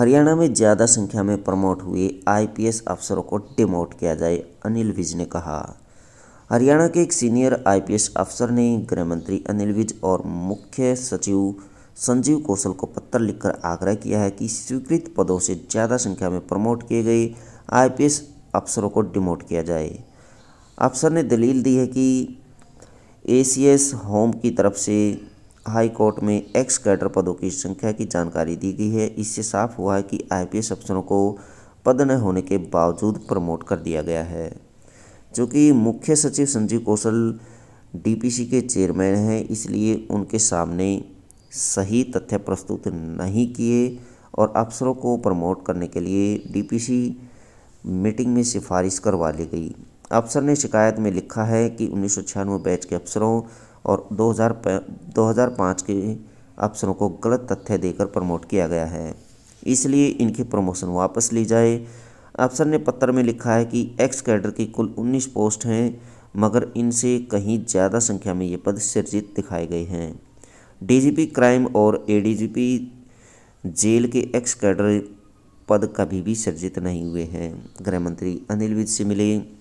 हरियाणा में ज़्यादा संख्या में प्रमोट हुए आईपीएस अफसरों को डिमोट किया जाए अनिल विज ने कहा हरियाणा के एक सीनियर आईपीएस अफसर ने गृह मंत्री अनिल विज और मुख्य सचिव संजीव कौशल को पत्र लिखकर आग्रह किया है कि स्वीकृत पदों से ज़्यादा संख्या में प्रमोट किए गए आईपीएस अफसरों को डिमोट किया जाए अफसर ने दलील दी है कि एसीएस होम की तरफ से हाई कोर्ट में एक्स कैडर पदों की संख्या की जानकारी दी गई है इससे साफ हुआ है कि आईपीएस अफसरों को पद न होने के बावजूद प्रमोट कर दिया गया है चूँकि मुख्य सचिव संजीव कौशल डीपीसी के चेयरमैन हैं इसलिए उनके सामने सही तथ्य प्रस्तुत नहीं किए और अफसरों को प्रमोट करने के लिए डीपीसी मीटिंग में सिफारिश करवा ली गई अफसर ने शिकायत में लिखा है कि उन्नीस बैच के अफसरों और 2000 2005 के अफसरों को गलत तथ्य देकर प्रमोट किया गया है इसलिए इनकी प्रमोशन वापस ली जाए अफसर ने पत्र में लिखा है कि एक्स कैडर की कुल 19 पोस्ट हैं मगर इनसे कहीं ज़्यादा संख्या में ये पद सृजित दिखाए गए हैं डीजीपी क्राइम और एडीजीपी जेल के एक्स कैडर पद कभी भी सृजित नहीं हुए हैं गृह मंत्री अनिल विज से मिले